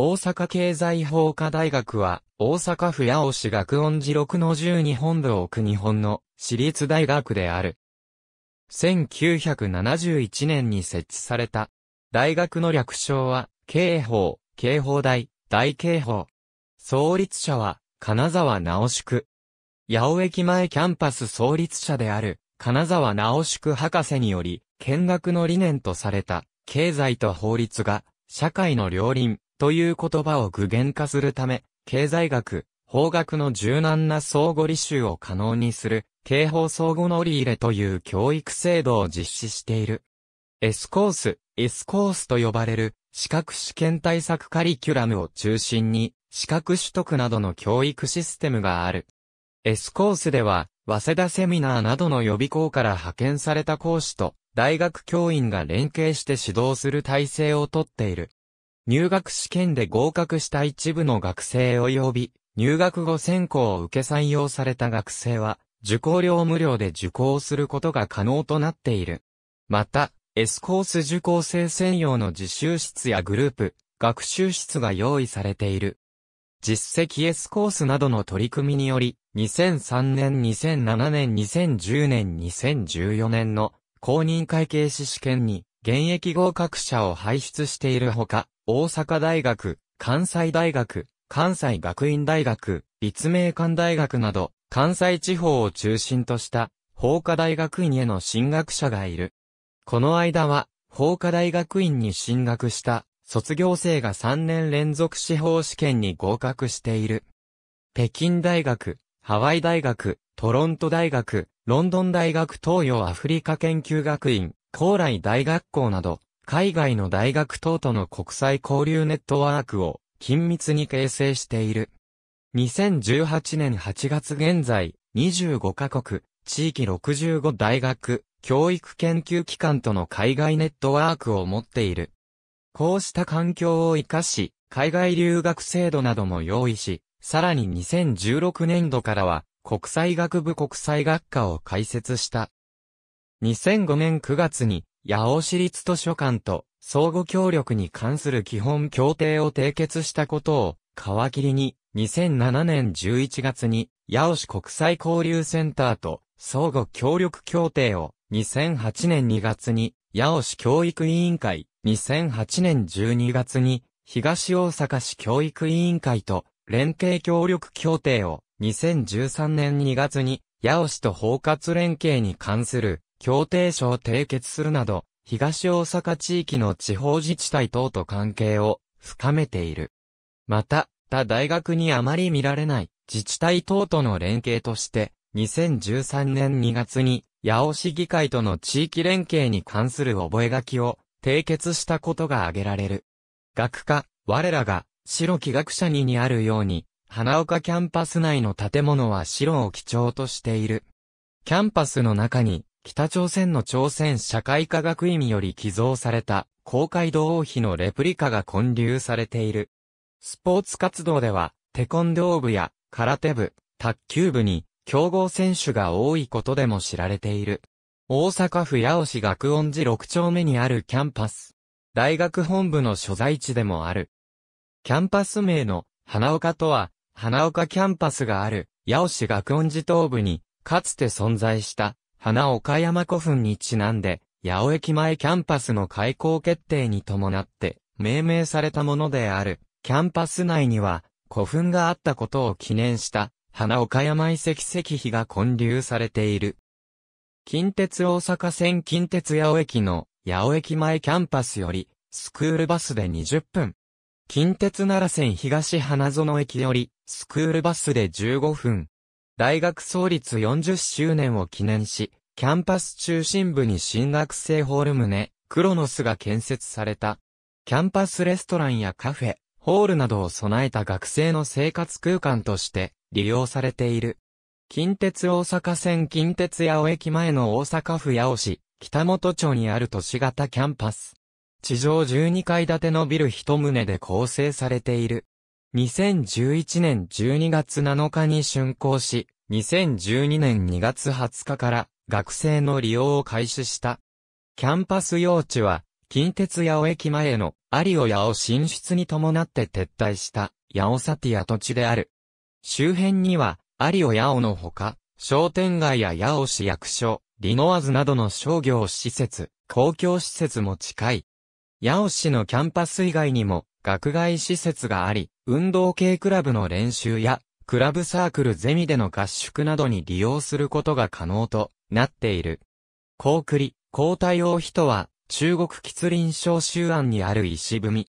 大阪経済法科大学は、大阪府八尾市学音寺六の十二本部を置く日本の私立大学である。1971年に設置された。大学の略称は、警報、警報大、大警報。創立者は、金沢直宿。八尾駅前キャンパス創立者である、金沢直宿博士により、見学の理念とされた、経済と法律が、社会の両輪、という言葉を具現化するため、経済学、法学の柔軟な相互履修を可能にする、刑法相互乗り入れという教育制度を実施している。S コース、S コースと呼ばれる、資格試験対策カリキュラムを中心に、資格取得などの教育システムがある。S コースでは、早稲田セミナーなどの予備校から派遣された講師と、大学教員が連携して指導する体制をとっている。入学試験で合格した一部の学生及び、入学後選考を受け採用された学生は、受講料無料で受講することが可能となっている。また、S コース受講生専用の自習室やグループ、学習室が用意されている。実績 S コースなどの取り組みにより、2003年、2007年、2010年、2014年の公認会計士試験に現役合格者を輩出しているほか、大阪大学、関西大学、関西学院大学、立命館大学など、関西地方を中心とした法科大学院への進学者がいる。この間は、法科大学院に進学した卒業生が3年連続司法試験に合格している。北京大学、ハワイ大学、トロント大学、ロンドン大学東洋アフリカ研究学院、高麗大学校など、海外の大学等との国際交流ネットワークを緊密に形成している。2018年8月現在、25カ国、地域65大学、教育研究機関との海外ネットワークを持っている。こうした環境を活かし、海外留学制度なども用意し、さらに2016年度からは、国際学部国際学科を開設した。2005年9月に八尾市立図書館と相互協力に関する基本協定を締結したことを皮切りに2007年11月に八尾市国際交流センターと相互協力協定を2008年2月に八尾市教育委員会2008年12月に東大阪市教育委員会と連携協力協定を2013年2月に八尾市と包括連携に関する協定書を締結するなど、東大阪地域の地方自治体等と関係を深めている。また、他大学にあまり見られない自治体等との連携として、2013年2月に八尾市議会との地域連携に関する覚書を締結したことが挙げられる。学科、我らが、白木学者ににあるように、花岡キャンパス内の建物は白を基調としている。キャンパスの中に、北朝鮮の朝鮮社会科学院より寄贈された、公会堂王妃のレプリカが建立されている。スポーツ活動では、テコンドー部や空手部、卓球部に、競合選手が多いことでも知られている。大阪府八尾市学音寺6丁目にあるキャンパス。大学本部の所在地でもある。キャンパス名の花岡とは、花岡キャンパスがある八尾市学音寺東部に、かつて存在した花岡山古墳にちなんで、八尾駅前キャンパスの開校決定に伴って、命名されたものである、キャンパス内には、古墳があったことを記念した、花岡山遺跡石碑が建立されている。近鉄大阪線近鉄八尾駅の八尾駅前キャンパスより、スクールバスで20分。近鉄奈良線東花園駅より、スクールバスで15分。大学創立40周年を記念し、キャンパス中心部に新学生ホール棟、クロノスが建設された。キャンパスレストランやカフェ、ホールなどを備えた学生の生活空間として利用されている。近鉄大阪線近鉄八尾駅前の大阪府八尾市、北本町にある都市型キャンパス。地上12階建てのビル一棟で構成されている。2011年12月7日に竣工し、2012年2月20日から学生の利用を開始した。キャンパス用地は、近鉄八尾駅前のアリオ八尾進出に伴って撤退した八尾サティア土地である。周辺には、アリオ八尾のほか、商店街や八尾市役所、リノワズなどの商業施設、公共施設も近い。八尾市のキャンパス以外にも、学外施設があり、運動系クラブの練習や、クラブサークルゼミでの合宿などに利用することが可能となっている。高栗、高太用碑とは、中国吉林省州案にある石踏み。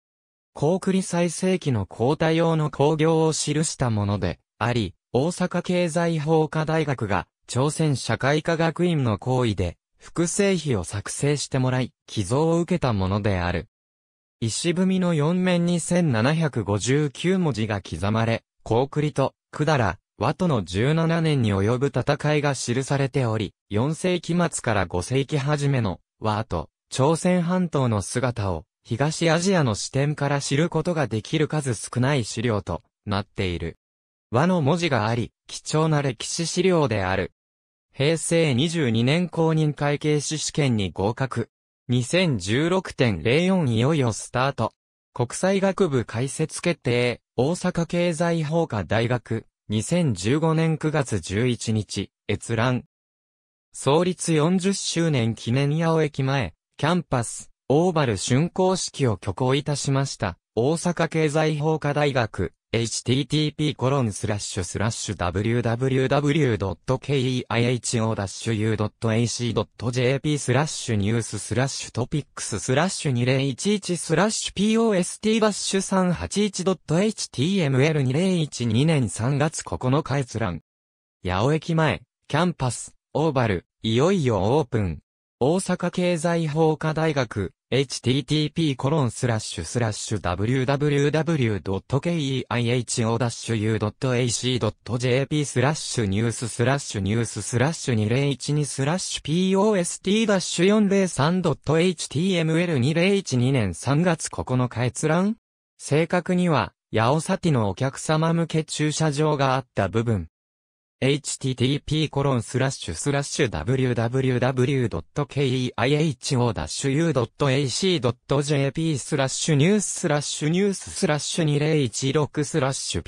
高栗最盛期の高太用の工業を記したもので、あり、大阪経済法科大学が、朝鮮社会科学院の行為で、複製碑を作成してもらい、寄贈を受けたものである。石踏みの4面に1759文字が刻まれ、高栗と、百済、和との17年に及ぶ戦いが記されており、4世紀末から5世紀初めの、和と、朝鮮半島の姿を、東アジアの視点から知ることができる数少ない資料となっている。和の文字があり、貴重な歴史資料である。平成22年公認会計士試験に合格。2016.04いよいよスタート。国際学部開設決定、大阪経済法科大学、2015年9月11日、閲覧。創立40周年記念八尾駅前、キャンパス、オーバル竣工式を挙行いたしました。大阪経済法科大学、http://www.keiho-u.ac.jp スラッシュニューススラッシュトピックススラッシュ2011スラッシュ post-381.html2012 年3月9日閲覧。八尾駅前、キャンパス、オーバル、いよいよオープン。大阪経済法科大学、http://www.keiho-u.ac.jp スラッシュニューススラッシュニューススラッシュ2012スラッシュ post-403.html2012 年3月9日閲覧正確には、八尾サティのお客様向け駐車場があった部分。http://www.keiho-u.ac.jp スラッシュニューススラッシュニューススラッシュ2016スラッシュ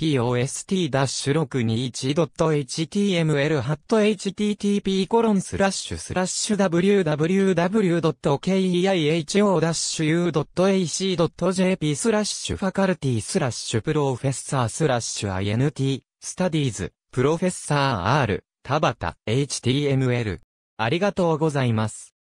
post-621.html ハット http コロンスラッシュスラッシュ www.keiho-u.ac.jp スラッシュファカルティスラッシュプロフェッサースラッシュ int スタディーズプロフェッサー R、田畑、HTML。ありがとうございます。